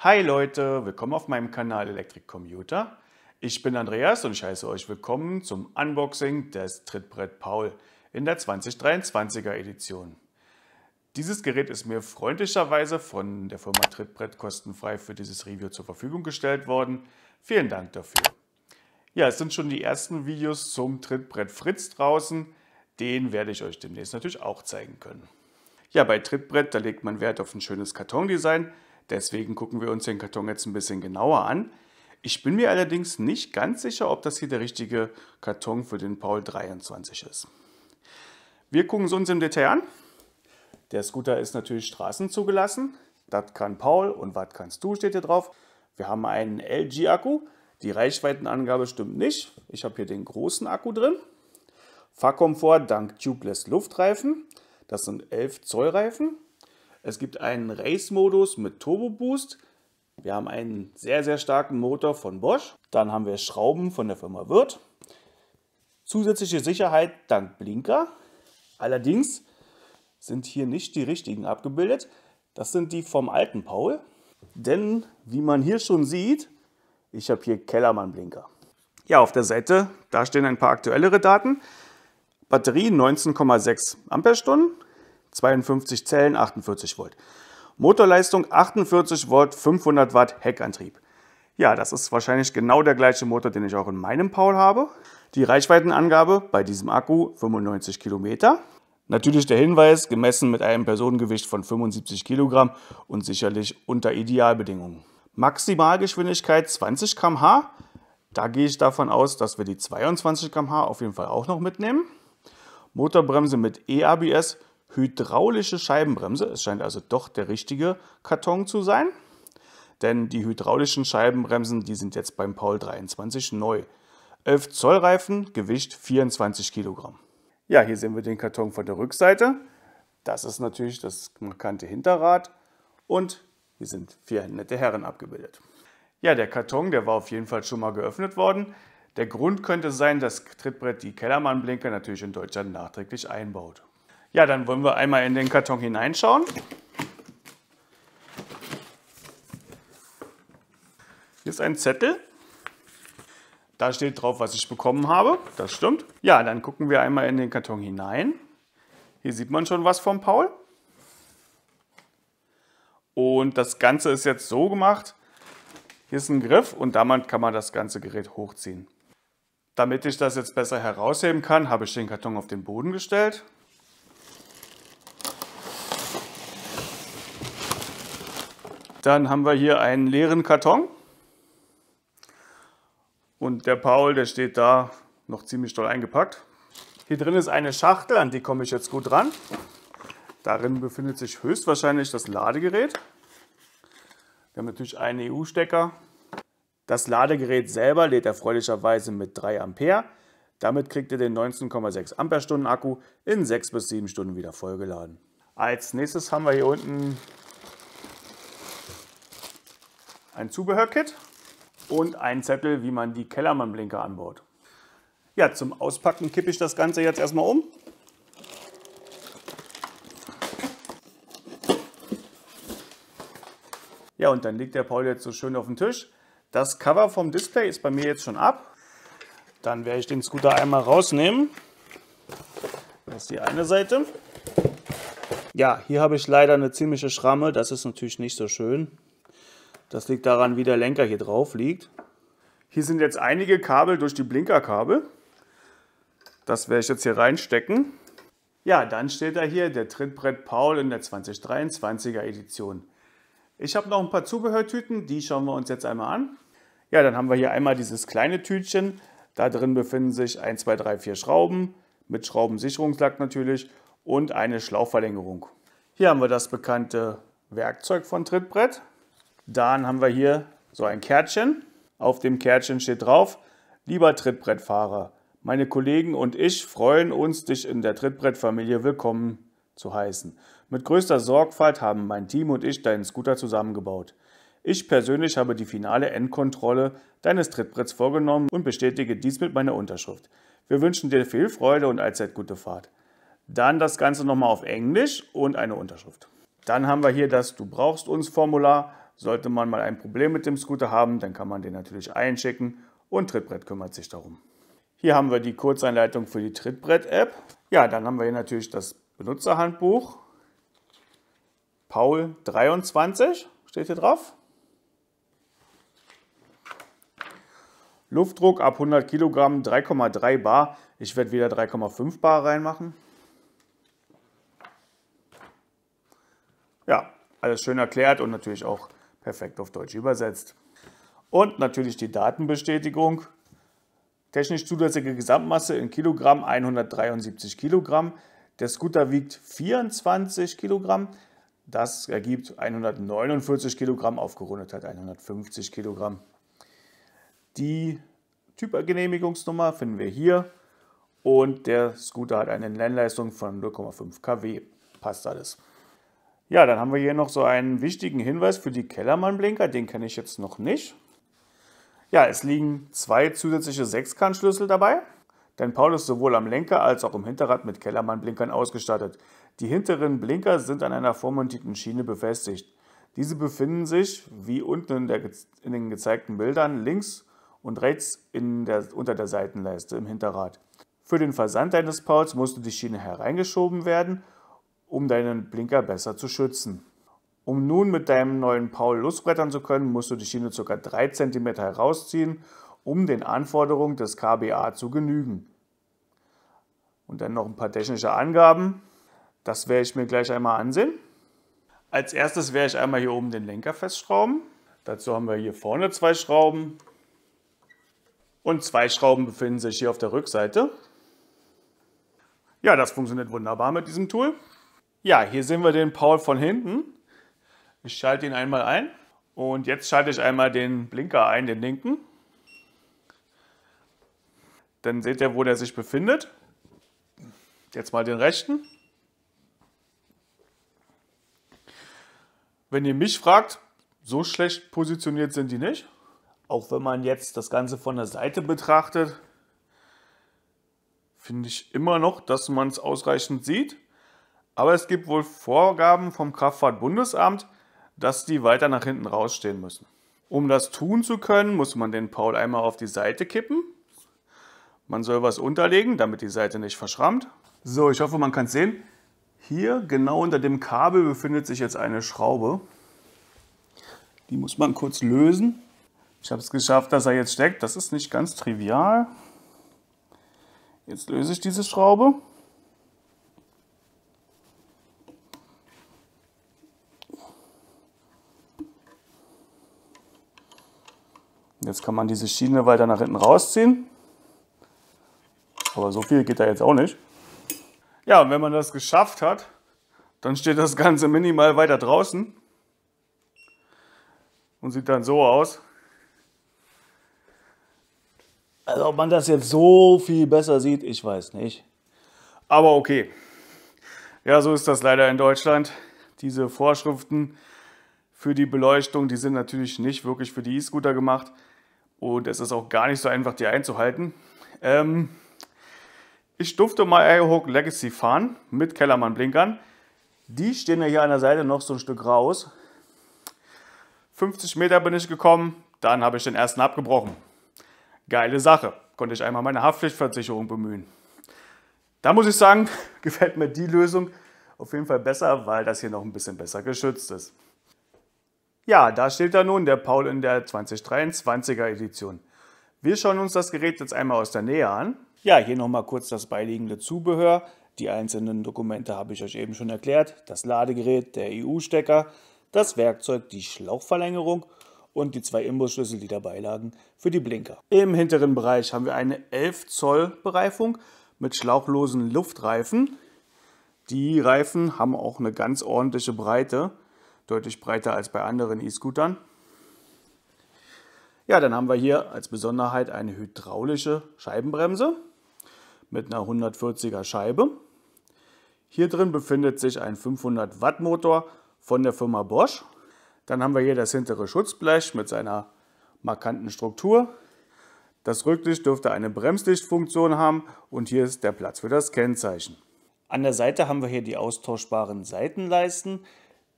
Hi Leute, willkommen auf meinem Kanal Electric Commuter. Ich bin Andreas und ich heiße euch willkommen zum Unboxing des Trittbrett Paul in der 2023er Edition. Dieses Gerät ist mir freundlicherweise von der Firma Trittbrett kostenfrei für dieses Review zur Verfügung gestellt worden. Vielen Dank dafür. Ja, es sind schon die ersten Videos zum Trittbrett Fritz draußen. Den werde ich euch demnächst natürlich auch zeigen können. Ja, bei Trittbrett, da legt man Wert auf ein schönes Kartondesign, Deswegen gucken wir uns den Karton jetzt ein bisschen genauer an. Ich bin mir allerdings nicht ganz sicher, ob das hier der richtige Karton für den Paul 23 ist. Wir gucken es uns im Detail an. Der Scooter ist natürlich straßenzugelassen. Das kann Paul und was kannst du steht hier drauf. Wir haben einen LG-Akku. Die Reichweitenangabe stimmt nicht. Ich habe hier den großen Akku drin. Fahrkomfort dank Tubeless Luftreifen. Das sind 11 Zoll Reifen. Es gibt einen Race-Modus mit Turbo Boost. Wir haben einen sehr, sehr starken Motor von Bosch. Dann haben wir Schrauben von der Firma Wirth. Zusätzliche Sicherheit dank Blinker. Allerdings sind hier nicht die richtigen abgebildet. Das sind die vom alten Paul. Denn, wie man hier schon sieht, ich habe hier Kellermann-Blinker. Ja, auf der Seite, da stehen ein paar aktuellere Daten. Batterie 19,6 Amperestunden, 52 Zellen, 48 Volt. Motorleistung 48 Volt, 500 Watt Heckantrieb. Ja, das ist wahrscheinlich genau der gleiche Motor, den ich auch in meinem Paul habe. Die Reichweitenangabe bei diesem Akku 95 Kilometer. Natürlich der Hinweis, gemessen mit einem Personengewicht von 75 Kilogramm und sicherlich unter Idealbedingungen. Maximalgeschwindigkeit 20 km/h. Da gehe ich davon aus, dass wir die 22 km/h auf jeden Fall auch noch mitnehmen. Motorbremse mit EABS hydraulische Scheibenbremse. Es scheint also doch der richtige Karton zu sein, denn die hydraulischen Scheibenbremsen, die sind jetzt beim Paul 23 neu. 11 Zoll Reifen, Gewicht 24 Kilogramm. Ja, hier sehen wir den Karton von der Rückseite. Das ist natürlich das markante Hinterrad und hier sind vier nette Herren abgebildet. Ja, der Karton, der war auf jeden Fall schon mal geöffnet worden. Der Grund könnte sein, dass Trittbrett die Kellermann-Blinker natürlich in Deutschland nachträglich einbaut. Ja, dann wollen wir einmal in den Karton hineinschauen. Hier ist ein Zettel. Da steht drauf, was ich bekommen habe. Das stimmt. Ja, dann gucken wir einmal in den Karton hinein. Hier sieht man schon was von Paul. Und das Ganze ist jetzt so gemacht. Hier ist ein Griff und damit kann man das ganze Gerät hochziehen. Damit ich das jetzt besser herausheben kann, habe ich den Karton auf den Boden gestellt Dann haben wir hier einen leeren Karton. Und der Paul, der steht da noch ziemlich toll eingepackt. Hier drin ist eine Schachtel, an die komme ich jetzt gut ran. Darin befindet sich höchstwahrscheinlich das Ladegerät. Wir haben natürlich einen EU-Stecker. Das Ladegerät selber lädt erfreulicherweise mit 3 Ampere. Damit kriegt ihr den 19,6 Amperestunden Akku in 6 bis 7 Stunden wieder vollgeladen. Als nächstes haben wir hier unten ein Zubehörkit und einen Zettel, wie man die Kellermann-Blinker anbaut. Ja, zum Auspacken kippe ich das Ganze jetzt erstmal um. Ja, und dann liegt der Paul jetzt so schön auf dem Tisch. Das Cover vom Display ist bei mir jetzt schon ab. Dann werde ich den Scooter einmal rausnehmen. Das ist die eine Seite. Ja, hier habe ich leider eine ziemliche Schramme. Das ist natürlich nicht so schön. Das liegt daran, wie der Lenker hier drauf liegt. Hier sind jetzt einige Kabel durch die Blinkerkabel. Das werde ich jetzt hier reinstecken. Ja, dann steht da hier der Trittbrett Paul in der 2023er Edition. Ich habe noch ein paar Zubehörtüten, die schauen wir uns jetzt einmal an. Ja, dann haben wir hier einmal dieses kleine Tütchen. Da drin befinden sich 1, 2, 3, 4 Schrauben mit Schraubensicherungslack natürlich und eine Schlauchverlängerung. Hier haben wir das bekannte Werkzeug von Trittbrett. Dann haben wir hier so ein Kärtchen. Auf dem Kärtchen steht drauf, lieber Trittbrettfahrer, meine Kollegen und ich freuen uns, dich in der Trittbrettfamilie willkommen zu heißen. Mit größter Sorgfalt haben mein Team und ich deinen Scooter zusammengebaut. Ich persönlich habe die finale Endkontrolle deines Trittbretts vorgenommen und bestätige dies mit meiner Unterschrift. Wir wünschen dir viel Freude und allzeit gute Fahrt. Dann das Ganze nochmal auf Englisch und eine Unterschrift. Dann haben wir hier das Du brauchst uns Formular, sollte man mal ein Problem mit dem Scooter haben, dann kann man den natürlich einschicken und Trittbrett kümmert sich darum. Hier haben wir die Kurzeinleitung für die Trittbrett-App. Ja, dann haben wir hier natürlich das Benutzerhandbuch. Paul 23 steht hier drauf. Luftdruck ab 100 Kilogramm 3,3 Bar. Ich werde wieder 3,5 Bar reinmachen. Ja, alles schön erklärt und natürlich auch perfekt auf Deutsch übersetzt. Und natürlich die Datenbestätigung. Technisch zulässige Gesamtmasse in Kilogramm 173 Kilogramm. Der Scooter wiegt 24 Kilogramm. Das ergibt 149 Kilogramm, aufgerundet hat 150 Kilogramm. Die Typergenehmigungsnummer finden wir hier. Und der Scooter hat eine Nennleistung von 0,5 kW. Passt alles. Ja, dann haben wir hier noch so einen wichtigen Hinweis für die Kellermann-Blinker. Den kenne ich jetzt noch nicht. Ja, es liegen zwei zusätzliche Sechskantschlüssel dabei. Dein Paul ist sowohl am Lenker als auch im Hinterrad mit Kellermann-Blinkern ausgestattet. Die hinteren Blinker sind an einer vormontierten Schiene befestigt. Diese befinden sich, wie unten in, der, in den gezeigten Bildern, links und rechts der, unter der Seitenleiste im Hinterrad. Für den Versand deines Pauls musste die Schiene hereingeschoben werden um deinen Blinker besser zu schützen. Um nun mit deinem neuen Paul losbrettern zu können, musst du die Schiene ca. 3 cm herausziehen, um den Anforderungen des KBA zu genügen. Und dann noch ein paar technische Angaben. Das werde ich mir gleich einmal ansehen. Als erstes werde ich einmal hier oben den Lenker festschrauben. Dazu haben wir hier vorne zwei Schrauben. Und zwei Schrauben befinden sich hier auf der Rückseite. Ja, das funktioniert wunderbar mit diesem Tool. Ja, hier sehen wir den Paul von hinten. Ich schalte ihn einmal ein und jetzt schalte ich einmal den Blinker ein, den linken. Dann seht ihr, wo der sich befindet. Jetzt mal den rechten. Wenn ihr mich fragt, so schlecht positioniert sind die nicht. Auch wenn man jetzt das Ganze von der Seite betrachtet, finde ich immer noch, dass man es ausreichend sieht. Aber es gibt wohl Vorgaben vom Kraftfahrtbundesamt, dass die weiter nach hinten rausstehen müssen. Um das tun zu können, muss man den Paul einmal auf die Seite kippen. Man soll was unterlegen, damit die Seite nicht verschrammt. So, ich hoffe, man kann es sehen. Hier genau unter dem Kabel befindet sich jetzt eine Schraube. Die muss man kurz lösen. Ich habe es geschafft, dass er jetzt steckt. Das ist nicht ganz trivial. Jetzt löse ich diese Schraube. Jetzt kann man diese Schiene weiter nach hinten rausziehen. Aber so viel geht da jetzt auch nicht. Ja, und wenn man das geschafft hat, dann steht das Ganze minimal weiter draußen. Und sieht dann so aus. Also ob man das jetzt so viel besser sieht, ich weiß nicht. Aber okay. Ja, so ist das leider in Deutschland. Diese Vorschriften für die Beleuchtung, die sind natürlich nicht wirklich für die E-Scooter gemacht, und es ist auch gar nicht so einfach, die einzuhalten. Ähm, ich durfte mal Airhawk Legacy fahren mit Kellermann-Blinkern. Die stehen ja hier an der Seite noch so ein Stück raus. 50 Meter bin ich gekommen, dann habe ich den ersten abgebrochen. Geile Sache. Konnte ich einmal meine Haftpflichtversicherung bemühen. Da muss ich sagen, gefällt mir die Lösung auf jeden Fall besser, weil das hier noch ein bisschen besser geschützt ist. Ja, da steht er nun, der Paul in der 2023er Edition. Wir schauen uns das Gerät jetzt einmal aus der Nähe an. Ja, hier nochmal kurz das beiliegende Zubehör. Die einzelnen Dokumente habe ich euch eben schon erklärt. Das Ladegerät, der EU-Stecker, das Werkzeug, die Schlauchverlängerung und die zwei Imbusschlüssel, die dabei lagen, für die Blinker. Im hinteren Bereich haben wir eine 11 Zoll Bereifung mit schlauchlosen Luftreifen. Die Reifen haben auch eine ganz ordentliche Breite deutlich breiter als bei anderen E-Scootern. Ja, dann haben wir hier als Besonderheit eine hydraulische Scheibenbremse mit einer 140er Scheibe. Hier drin befindet sich ein 500 Watt Motor von der Firma Bosch. Dann haben wir hier das hintere Schutzblech mit seiner markanten Struktur. Das Rücklicht dürfte eine Bremslichtfunktion haben und hier ist der Platz für das Kennzeichen. An der Seite haben wir hier die austauschbaren Seitenleisten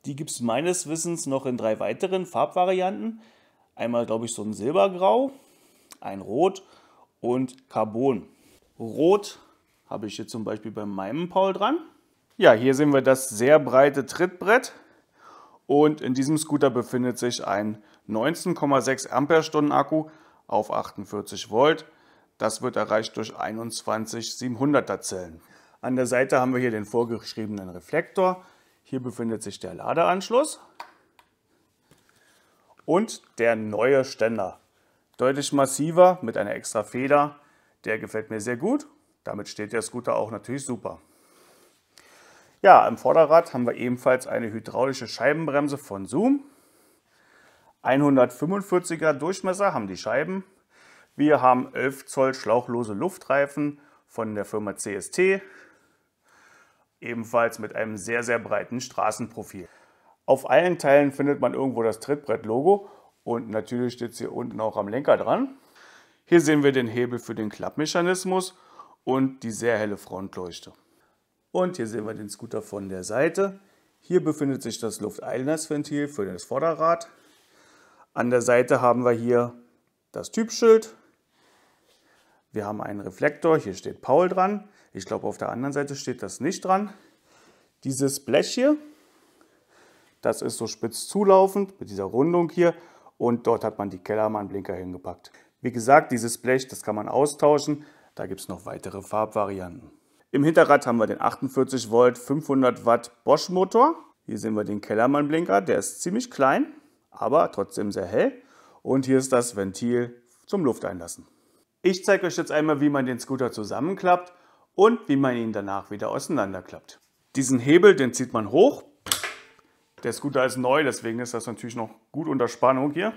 die gibt es meines Wissens noch in drei weiteren Farbvarianten. Einmal, glaube ich, so ein Silbergrau, ein Rot und Carbon. Rot habe ich hier zum Beispiel bei meinem Paul dran. Ja, hier sehen wir das sehr breite Trittbrett. Und in diesem Scooter befindet sich ein 19,6 Amperestunden Akku auf 48 Volt. Das wird erreicht durch 21 700er Zellen. An der Seite haben wir hier den vorgeschriebenen Reflektor. Hier befindet sich der Ladeanschluss und der neue Ständer. Deutlich massiver mit einer extra Feder. Der gefällt mir sehr gut. Damit steht der Scooter auch natürlich super. Ja, im Vorderrad haben wir ebenfalls eine hydraulische Scheibenbremse von Zoom. 145er Durchmesser haben die Scheiben. Wir haben 11 Zoll schlauchlose Luftreifen von der Firma CST ebenfalls mit einem sehr, sehr breiten Straßenprofil. Auf allen Teilen findet man irgendwo das Trittbrett-Logo und natürlich steht es hier unten auch am Lenker dran. Hier sehen wir den Hebel für den Klappmechanismus und die sehr helle Frontleuchte. Und hier sehen wir den Scooter von der Seite. Hier befindet sich das Lufteinlassventil für das Vorderrad. An der Seite haben wir hier das Typschild. Wir haben einen Reflektor, hier steht Paul dran. Ich glaube, auf der anderen Seite steht das nicht dran. Dieses Blech hier, das ist so spitz zulaufend mit dieser Rundung hier und dort hat man die Kellermann-Blinker hingepackt. Wie gesagt, dieses Blech, das kann man austauschen. Da gibt es noch weitere Farbvarianten. Im Hinterrad haben wir den 48 Volt 500 Watt Bosch Motor. Hier sehen wir den Kellermann Blinker, der ist ziemlich klein, aber trotzdem sehr hell. Und hier ist das Ventil zum Lufteinlassen. Ich zeige euch jetzt einmal, wie man den Scooter zusammenklappt und wie man ihn danach wieder auseinanderklappt. Diesen Hebel, den zieht man hoch. Der ist guter als neu, deswegen ist das natürlich noch gut unter Spannung hier.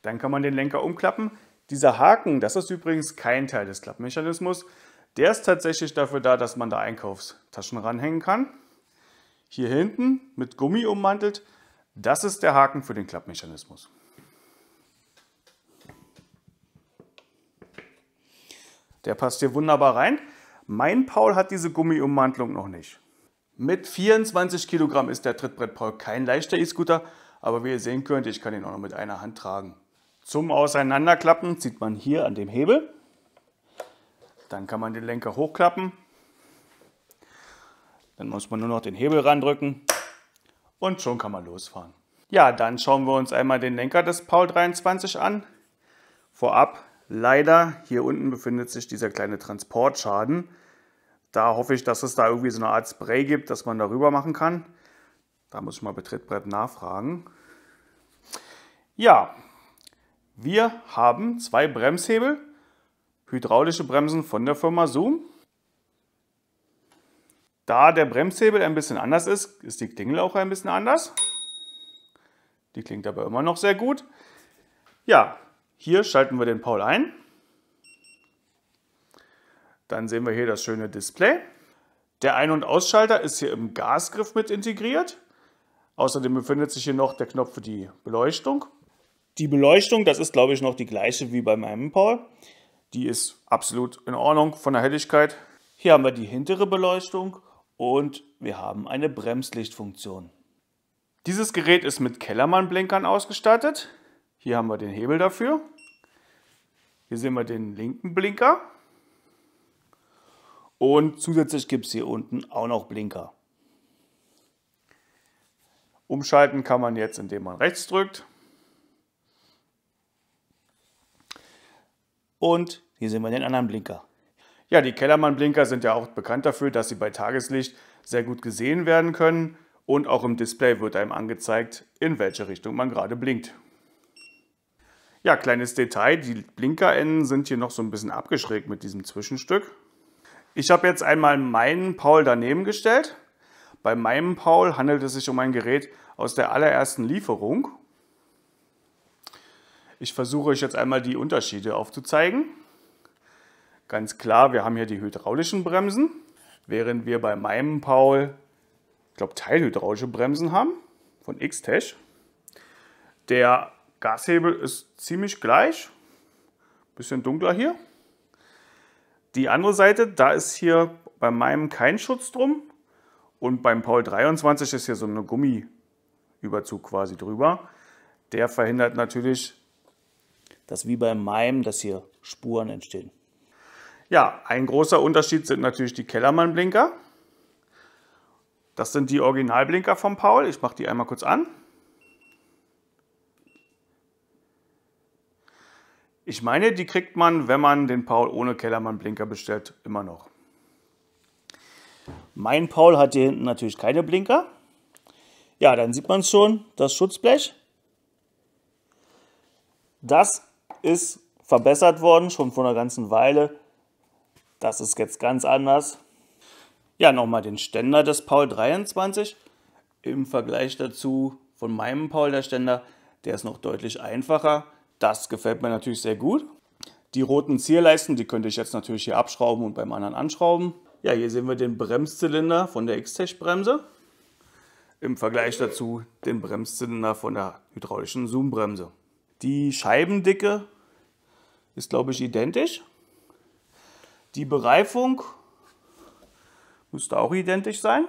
Dann kann man den Lenker umklappen. Dieser Haken, das ist übrigens kein Teil des Klappmechanismus. Der ist tatsächlich dafür da, dass man da Einkaufstaschen ranhängen kann. Hier hinten mit Gummi ummantelt, das ist der Haken für den Klappmechanismus. Der passt hier wunderbar rein. Mein Paul hat diese Gummiummantlung noch nicht. Mit 24 Kilogramm ist der Trittbrett Paul kein leichter E-Scooter, aber wie ihr sehen könnt, ich kann ihn auch noch mit einer Hand tragen. Zum Auseinanderklappen zieht man hier an dem Hebel. Dann kann man den Lenker hochklappen. Dann muss man nur noch den Hebel randrücken und schon kann man losfahren. Ja, dann schauen wir uns einmal den Lenker des Paul 23 an. Vorab Leider hier unten befindet sich dieser kleine Transportschaden. Da hoffe ich, dass es da irgendwie so eine Art Spray gibt, dass man darüber machen kann. Da muss ich mal Betrittbrett nachfragen. Ja, wir haben zwei Bremshebel, hydraulische Bremsen von der Firma Zoom. Da der Bremshebel ein bisschen anders ist, ist die Klingel auch ein bisschen anders. Die klingt aber immer noch sehr gut. Ja, hier schalten wir den Paul ein. Dann sehen wir hier das schöne Display. Der Ein- und Ausschalter ist hier im Gasgriff mit integriert. Außerdem befindet sich hier noch der Knopf für die Beleuchtung. Die Beleuchtung, das ist glaube ich noch die gleiche wie bei meinem Paul. Die ist absolut in Ordnung von der Helligkeit. Hier haben wir die hintere Beleuchtung und wir haben eine Bremslichtfunktion. Dieses Gerät ist mit Kellermann-Blinkern ausgestattet. Hier haben wir den Hebel dafür. Hier sehen wir den linken Blinker. Und zusätzlich gibt es hier unten auch noch Blinker. Umschalten kann man jetzt, indem man rechts drückt. Und hier sehen wir den anderen Blinker. Ja, die Kellermann-Blinker sind ja auch bekannt dafür, dass sie bei Tageslicht sehr gut gesehen werden können und auch im Display wird einem angezeigt, in welche Richtung man gerade blinkt. Ja, kleines Detail, die Blinkerenden sind hier noch so ein bisschen abgeschrägt mit diesem Zwischenstück. Ich habe jetzt einmal meinen Paul daneben gestellt. Bei meinem Paul handelt es sich um ein Gerät aus der allerersten Lieferung. Ich versuche euch jetzt einmal die Unterschiede aufzuzeigen. Ganz klar, wir haben hier die hydraulischen Bremsen, während wir bei meinem Paul, ich glaube, teilhydraulische Bremsen haben von X-Tech. Der Gashebel ist ziemlich gleich. Bisschen dunkler hier. Die andere Seite, da ist hier bei meinem kein Schutz drum. Und beim Paul 23 ist hier so eine Gummiüberzug quasi drüber. Der verhindert natürlich, dass wie bei meinem, dass hier Spuren entstehen. Ja, ein großer Unterschied sind natürlich die Kellermann-Blinker. Das sind die Originalblinker vom Paul. Ich mache die einmal kurz an. Ich meine, die kriegt man, wenn man den Paul ohne Kellermann-Blinker bestellt, immer noch. Mein Paul hat hier hinten natürlich keine Blinker. Ja, dann sieht man es schon, das Schutzblech. Das ist verbessert worden, schon vor einer ganzen Weile. Das ist jetzt ganz anders. Ja, nochmal den Ständer des Paul 23. Im Vergleich dazu von meinem Paul der Ständer, der ist noch deutlich einfacher. Das gefällt mir natürlich sehr gut. Die roten Zierleisten, die könnte ich jetzt natürlich hier abschrauben und beim anderen anschrauben. Ja, hier sehen wir den Bremszylinder von der X-Tech-Bremse. Im Vergleich dazu den Bremszylinder von der hydraulischen Zoom-Bremse. Die Scheibendicke ist, glaube ich, identisch. Die Bereifung müsste auch identisch sein.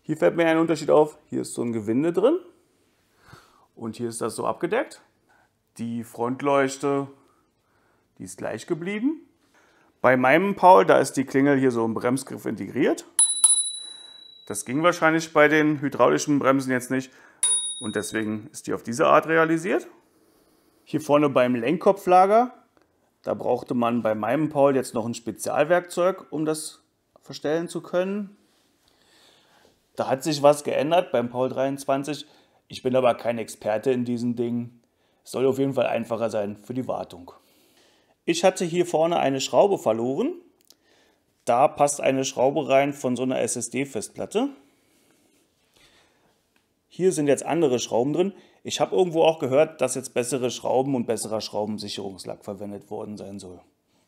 Hier fällt mir ein Unterschied auf, hier ist so ein Gewinde drin und hier ist das so abgedeckt. Die Frontleuchte, die ist gleich geblieben. Bei meinem Paul, da ist die Klingel hier so im Bremsgriff integriert. Das ging wahrscheinlich bei den hydraulischen Bremsen jetzt nicht und deswegen ist die auf diese Art realisiert. Hier vorne beim Lenkkopflager, da brauchte man bei meinem Paul jetzt noch ein Spezialwerkzeug, um das verstellen zu können. Da hat sich was geändert beim Paul 23. Ich bin aber kein Experte in diesen Dingen. Soll auf jeden Fall einfacher sein für die Wartung. Ich hatte hier vorne eine Schraube verloren. Da passt eine Schraube rein von so einer SSD-Festplatte. Hier sind jetzt andere Schrauben drin. Ich habe irgendwo auch gehört, dass jetzt bessere Schrauben und besserer Schraubensicherungslack verwendet worden sein soll.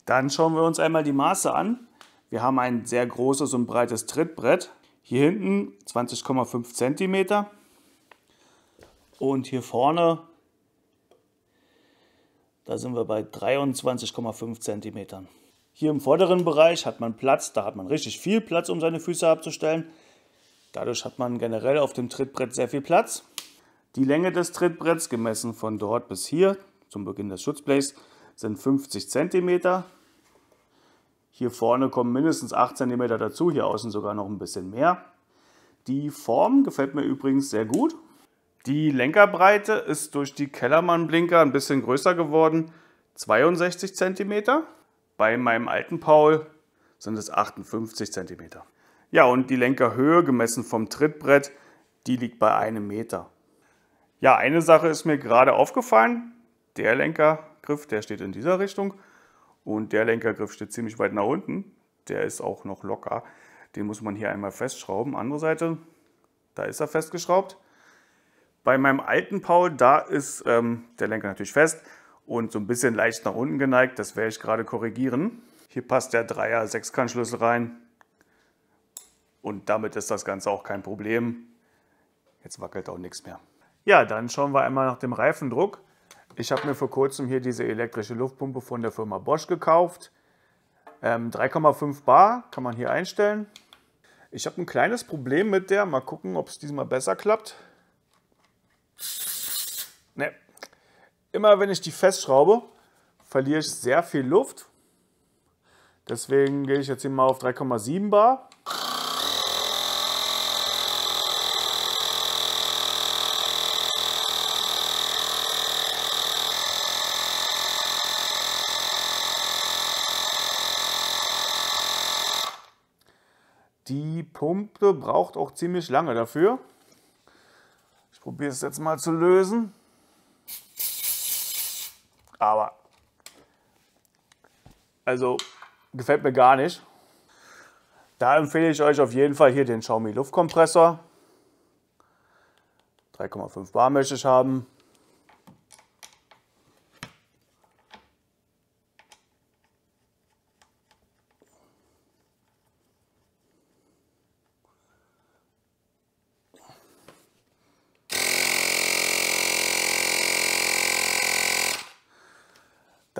Dann schauen wir uns einmal die Maße an. Wir haben ein sehr großes und breites Trittbrett. Hier hinten 20,5 cm und hier vorne da sind wir bei 23,5 cm. Hier im vorderen Bereich hat man Platz, da hat man richtig viel Platz, um seine Füße abzustellen. Dadurch hat man generell auf dem Trittbrett sehr viel Platz. Die Länge des Trittbretts, gemessen von dort bis hier, zum Beginn des Schutzplays, sind 50 cm. Hier vorne kommen mindestens 8 cm dazu, hier außen sogar noch ein bisschen mehr. Die Form gefällt mir übrigens sehr gut. Die Lenkerbreite ist durch die Kellermann-Blinker ein bisschen größer geworden, 62 cm. Bei meinem alten Paul sind es 58 cm. Ja, und die Lenkerhöhe gemessen vom Trittbrett, die liegt bei einem Meter. Ja, eine Sache ist mir gerade aufgefallen. Der Lenkergriff, der steht in dieser Richtung und der Lenkergriff steht ziemlich weit nach unten. Der ist auch noch locker. Den muss man hier einmal festschrauben. Andere Seite, da ist er festgeschraubt. Bei meinem alten Paul, da ist ähm, der Lenker natürlich fest und so ein bisschen leicht nach unten geneigt. Das werde ich gerade korrigieren. Hier passt der Dreier Sechskantschlüssel rein. Und damit ist das Ganze auch kein Problem. Jetzt wackelt auch nichts mehr. Ja, dann schauen wir einmal nach dem Reifendruck. Ich habe mir vor kurzem hier diese elektrische Luftpumpe von der Firma Bosch gekauft. Ähm, 3,5 Bar kann man hier einstellen. Ich habe ein kleines Problem mit der. Mal gucken, ob es diesmal besser klappt. Ne. Immer wenn ich die festschraube, verliere ich sehr viel Luft. Deswegen gehe ich jetzt hier mal auf 3,7 Bar. Die Pumpe braucht auch ziemlich lange dafür. Probiere es jetzt mal zu lösen. Aber, also, gefällt mir gar nicht. Da empfehle ich euch auf jeden Fall hier den Xiaomi Luftkompressor. 3,5 Bar möchte ich haben.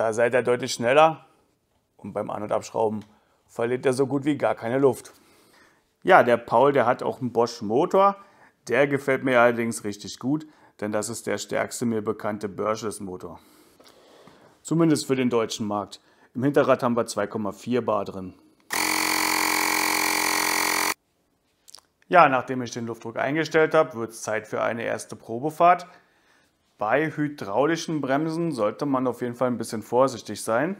Da seid ihr deutlich schneller und beim An- und Abschrauben verliert er so gut wie gar keine Luft. Ja, der Paul, der hat auch einen Bosch Motor. Der gefällt mir allerdings richtig gut, denn das ist der stärkste mir bekannte Börsches Motor. Zumindest für den deutschen Markt. Im Hinterrad haben wir 2,4 Bar drin. Ja, nachdem ich den Luftdruck eingestellt habe, wird es Zeit für eine erste Probefahrt. Bei hydraulischen Bremsen sollte man auf jeden Fall ein bisschen vorsichtig sein.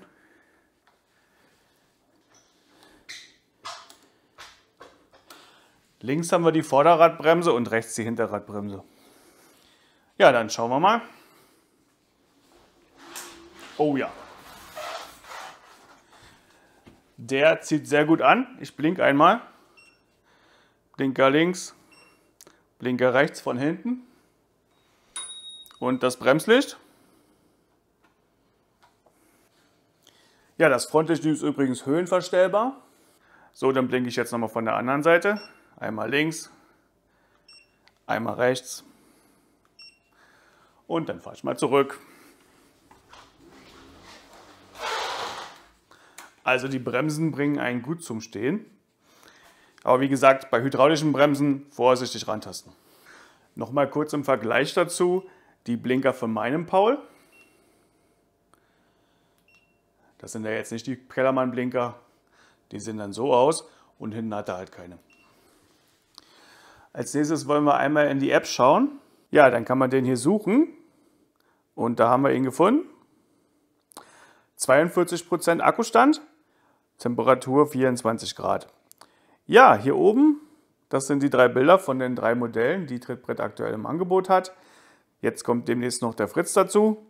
Links haben wir die Vorderradbremse und rechts die Hinterradbremse. Ja, dann schauen wir mal. Oh ja. Der zieht sehr gut an. Ich blinke einmal. Blinker links, Blinker rechts von hinten. Und das Bremslicht. Ja, das Frontlicht ist übrigens höhenverstellbar. So, dann blinke ich jetzt nochmal von der anderen Seite. Einmal links, einmal rechts. Und dann fahre ich mal zurück. Also die Bremsen bringen einen gut zum Stehen. Aber wie gesagt, bei hydraulischen Bremsen vorsichtig rantasten. Nochmal kurz im Vergleich dazu die Blinker von meinem Paul. Das sind ja jetzt nicht die Kellermann-Blinker. Die sehen dann so aus und hinten hat er halt keine. Als nächstes wollen wir einmal in die App schauen. Ja, dann kann man den hier suchen. Und da haben wir ihn gefunden. 42% Akkustand, Temperatur 24 Grad. Ja, hier oben, das sind die drei Bilder von den drei Modellen, die Trittbrett aktuell im Angebot hat. Jetzt kommt demnächst noch der Fritz dazu.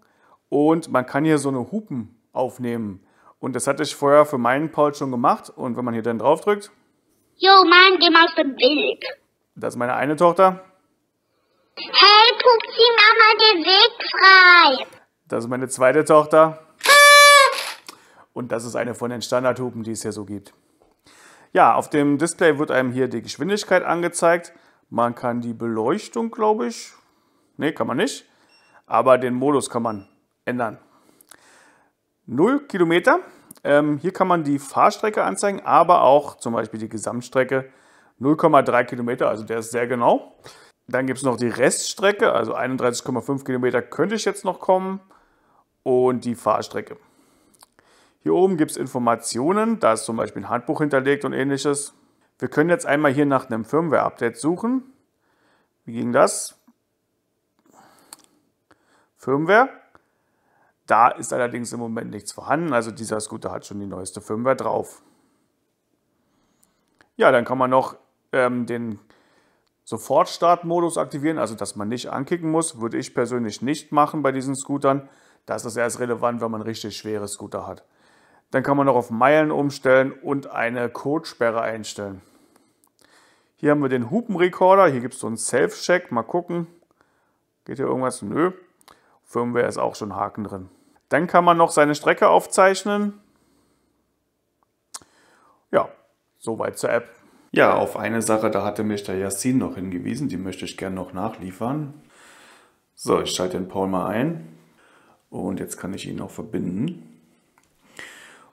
Und man kann hier so eine Hupen aufnehmen. Und das hatte ich vorher für meinen Paul schon gemacht. Und wenn man hier dann drauf drückt. Jo, Mann, geh mal aus dem Bild. Das ist meine eine Tochter. Hey, Pupsi, mach mal den Weg frei. Das ist meine zweite Tochter. Und das ist eine von den Standardhupen, die es hier so gibt. Ja, auf dem Display wird einem hier die Geschwindigkeit angezeigt. Man kann die Beleuchtung, glaube ich, Ne, kann man nicht. Aber den Modus kann man ändern. 0 Kilometer. Ähm, hier kann man die Fahrstrecke anzeigen, aber auch zum Beispiel die Gesamtstrecke. 0,3 Kilometer, also der ist sehr genau. Dann gibt es noch die Reststrecke, also 31,5 Kilometer könnte ich jetzt noch kommen. Und die Fahrstrecke. Hier oben gibt es Informationen, da ist zum Beispiel ein Handbuch hinterlegt und ähnliches. Wir können jetzt einmal hier nach einem Firmware-Update suchen. Wie ging das? Firmware. Da ist allerdings im Moment nichts vorhanden, also dieser Scooter hat schon die neueste Firmware drauf. Ja, dann kann man noch ähm, den Sofortstartmodus aktivieren, also dass man nicht ankicken muss, würde ich persönlich nicht machen bei diesen Scootern. Das ist erst relevant, wenn man richtig schwere Scooter hat. Dann kann man noch auf Meilen umstellen und eine Codesperre einstellen. Hier haben wir den Hupenrekorder, hier gibt es so einen Self-Check, mal gucken. Geht hier irgendwas? Nö. Firmware ist auch schon Haken drin. Dann kann man noch seine Strecke aufzeichnen. Ja, soweit zur App. Ja, auf eine Sache, da hatte mich der Yassin noch hingewiesen, die möchte ich gerne noch nachliefern. So, ich schalte den Paul mal ein und jetzt kann ich ihn auch verbinden.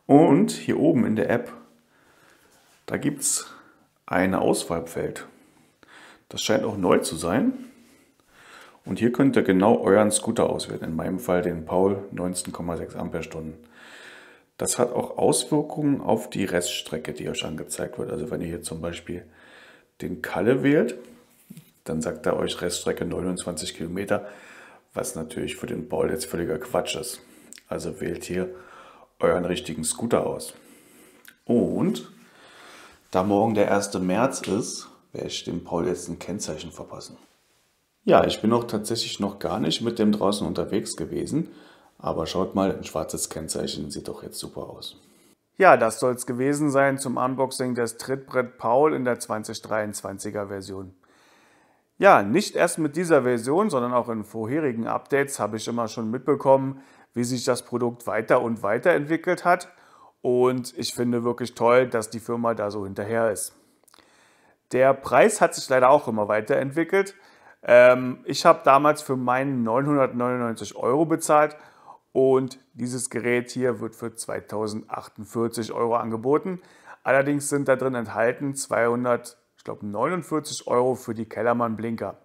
Und hier oben in der App, da gibt es ein Auswahlfeld. Das scheint auch neu zu sein. Und hier könnt ihr genau euren Scooter auswählen, in meinem Fall den Paul 19,6 Amperestunden. Das hat auch Auswirkungen auf die Reststrecke, die euch angezeigt wird. Also wenn ihr hier zum Beispiel den Kalle wählt, dann sagt er euch Reststrecke 29 Kilometer, was natürlich für den Paul jetzt völliger Quatsch ist. Also wählt hier euren richtigen Scooter aus. Und da morgen der 1. März ist, werde ich dem Paul jetzt ein Kennzeichen verpassen. Ja, ich bin auch tatsächlich noch gar nicht mit dem draußen unterwegs gewesen, aber schaut mal, ein schwarzes Kennzeichen sieht doch jetzt super aus. Ja, das soll es gewesen sein zum Unboxing des Trittbrett Paul in der 2023er Version. Ja, nicht erst mit dieser Version, sondern auch in vorherigen Updates habe ich immer schon mitbekommen, wie sich das Produkt weiter und weiter entwickelt hat. Und ich finde wirklich toll, dass die Firma da so hinterher ist. Der Preis hat sich leider auch immer weiterentwickelt. Ähm, ich habe damals für meinen 999 Euro bezahlt und dieses Gerät hier wird für 2048 Euro angeboten. Allerdings sind da drin enthalten 200, ich glaube 49 Euro für die Kellermann Blinker.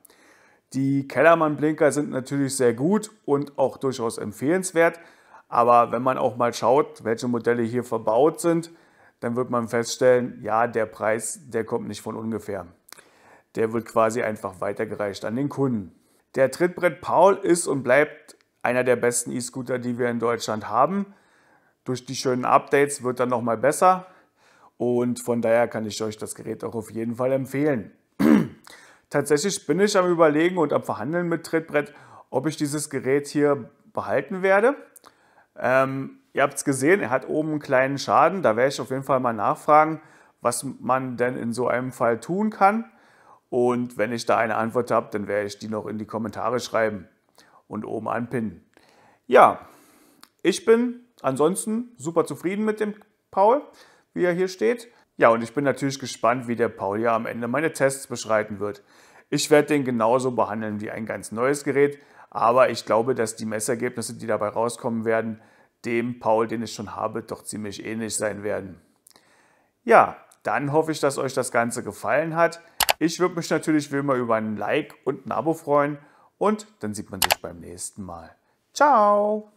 Die Kellermann Blinker sind natürlich sehr gut und auch durchaus empfehlenswert. Aber wenn man auch mal schaut, welche Modelle hier verbaut sind, dann wird man feststellen, ja, der Preis, der kommt nicht von ungefähr der wird quasi einfach weitergereicht an den Kunden. Der Trittbrett Paul ist und bleibt einer der besten E-Scooter, die wir in Deutschland haben. Durch die schönen Updates wird er nochmal besser und von daher kann ich euch das Gerät auch auf jeden Fall empfehlen. Tatsächlich bin ich am Überlegen und am Verhandeln mit Trittbrett, ob ich dieses Gerät hier behalten werde. Ähm, ihr habt es gesehen, er hat oben einen kleinen Schaden. Da werde ich auf jeden Fall mal nachfragen, was man denn in so einem Fall tun kann. Und wenn ich da eine Antwort habe, dann werde ich die noch in die Kommentare schreiben und oben anpinnen. Ja, ich bin ansonsten super zufrieden mit dem Paul, wie er hier steht. Ja, und ich bin natürlich gespannt, wie der Paul ja am Ende meine Tests beschreiten wird. Ich werde den genauso behandeln wie ein ganz neues Gerät, aber ich glaube, dass die Messergebnisse, die dabei rauskommen werden, dem Paul, den ich schon habe, doch ziemlich ähnlich sein werden. Ja, dann hoffe ich, dass euch das Ganze gefallen hat. Ich würde mich natürlich wie immer über ein Like und ein Abo freuen und dann sieht man sich beim nächsten Mal. Ciao!